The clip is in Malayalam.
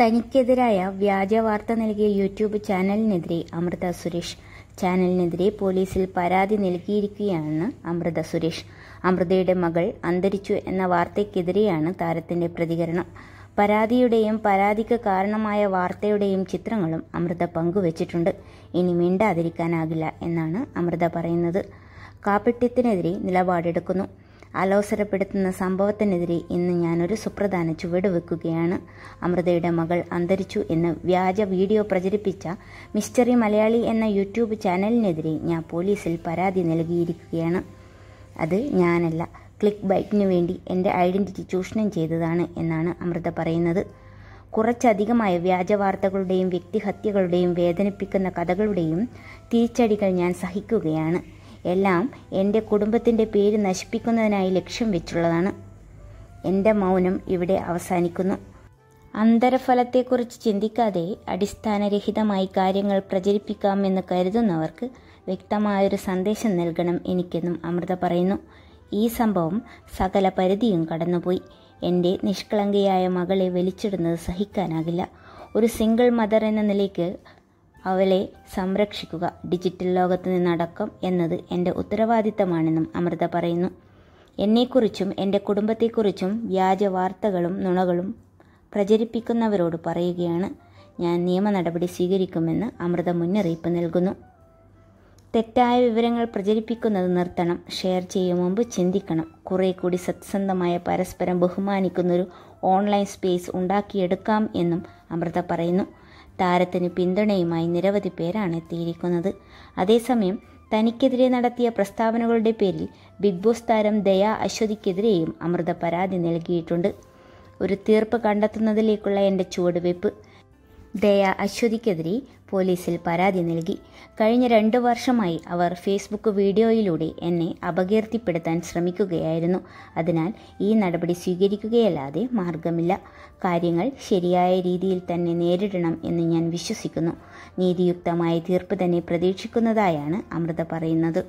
തനിക്കെതിരായ വ്യാജ വാർത്ത നൽകിയ യൂട്യൂബ് ചാനലിനെതിരെ അമൃത സുരേഷ് ചാനലിനെതിരെ പോലീസിൽ പരാതി നൽകിയിരിക്കുകയാണ് അമൃത സുരേഷ് അമൃതയുടെ മകൾ അന്തരിച്ചു എന്ന വാർത്തയ്ക്കെതിരെയാണ് താരത്തിന്റെ പ്രതികരണം പരാതിയുടെയും പരാതിക്ക് കാരണമായ വാർത്തയുടെയും ചിത്രങ്ങളും അമൃത പങ്കുവച്ചിട്ടുണ്ട് ഇനി മിണ്ടാതിരിക്കാനാകില്ല എന്നാണ് അമൃത പറയുന്നത് കാപ്പിട്യത്തിനെതിരെ നിലപാടെടുക്കുന്നു അലോസരപ്പെടുത്തുന്ന സംഭവത്തിനെതിരെ ഇന്ന് ഞാനൊരു സുപ്രധാന ചുവടുവെക്കുകയാണ് അമൃതയുടെ മകൾ അന്തരിച്ചു എന്ന് വ്യാജ വീഡിയോ പ്രചരിപ്പിച്ച മിസ്റ്ററി മലയാളി എന്ന യൂട്യൂബ് ചാനലിനെതിരെ ഞാൻ പോലീസിൽ പരാതി നൽകിയിരിക്കുകയാണ് അത് ഞാനല്ല ക്ലിക്ക് ബൈറ്റിന് വേണ്ടി എൻ്റെ ഐഡൻറ്റിറ്റി ചൂഷണം ചെയ്തതാണ് എന്നാണ് അമൃത പറയുന്നത് കുറച്ചധികമായ വ്യാജ വാർത്തകളുടെയും വ്യക്തിഹത്യകളുടെയും വേദനിപ്പിക്കുന്ന കഥകളുടെയും തിരിച്ചടികൾ ഞാൻ സഹിക്കുകയാണ് എല്ലാം എൻ്റെ കുടുംബത്തിൻ്റെ പേര് നശിപ്പിക്കുന്നതിനായി ലക്ഷ്യം വെച്ചുള്ളതാണ് എൻ്റെ മൗനം ഇവിടെ അവസാനിക്കുന്നു അന്തരഫലത്തെക്കുറിച്ച് ചിന്തിക്കാതെ അടിസ്ഥാനരഹിതമായി കാര്യങ്ങൾ പ്രചരിപ്പിക്കാമെന്ന് കരുതുന്നവർക്ക് വ്യക്തമായൊരു സന്ദേശം നൽകണം എനിക്കെന്നും അമൃത പറയുന്നു ഈ സംഭവം സകല പരിധിയും കടന്നുപോയി എൻ്റെ നിഷ്കളങ്കയായ മകളെ വലിച്ചിടുന്നത് സഹിക്കാനാകില്ല ഒരു സിംഗിൾ മദർ എന്ന നിലയ്ക്ക് അവളെ സംരക്ഷിക്കുക ഡിജിറ്റൽ ലോകത്ത് നിന്നടക്കം എന്നത് എൻ്റെ ഉത്തരവാദിത്തമാണെന്നും അമൃത പറയുന്നു എന്നെക്കുറിച്ചും എൻ്റെ കുടുംബത്തെക്കുറിച്ചും വ്യാജ വാർത്തകളും നുണകളും പ്രചരിപ്പിക്കുന്നവരോട് പറയുകയാണ് ഞാൻ നിയമ നടപടി സ്വീകരിക്കുമെന്ന് അമൃത മുന്നറിയിപ്പ് നൽകുന്നു തെറ്റായ വിവരങ്ങൾ പ്രചരിപ്പിക്കുന്നത് നിർത്തണം ഷെയർ ചെയ്യും മുമ്പ് ചിന്തിക്കണം കുറേ കൂടി സത്യസന്ധമായ പരസ്പരം ബഹുമാനിക്കുന്നൊരു ഓൺലൈൻ സ്പേസ് ഉണ്ടാക്കിയെടുക്കാം എന്നും അമൃത പറയുന്നു താരത്തിന് പിന്തുണയുമായി നിരവധി പേരാണ് എത്തിയിരിക്കുന്നത് അതേസമയം തനിക്കെതിരെ നടത്തിയ പ്രസ്താവനകളുടെ പേരിൽ ബിഗ് ബോസ് താരം ദയ അശ്വതിക്കെതിരെയും അമൃത പരാതി നൽകിയിട്ടുണ്ട് ഒരു തീർപ്പ് കണ്ടെത്തുന്നതിലേക്കുള്ള എൻ്റെ ചുവടുവയ്പ്പ് ദയ അശ്വതിക്കെതിരെ പോലീസിൽ പരാതി നൽകി കഴിഞ്ഞ രണ്ടു വർഷമായി അവർ ഫേസ്ബുക്ക് വീഡിയോയിലൂടെ എന്നെ അപകീർത്തിപ്പെടുത്താൻ ശ്രമിക്കുകയായിരുന്നു അതിനാൽ ഈ നടപടി സ്വീകരിക്കുകയല്ലാതെ മാർഗമില്ല കാര്യങ്ങൾ ശരിയായ രീതിയിൽ തന്നെ നേരിടണം എന്ന് ഞാൻ വിശ്വസിക്കുന്നു നീതിയുക്തമായ തീർപ്പ് തന്നെ പ്രതീക്ഷിക്കുന്നതായാണ് അമൃത പറയുന്നത്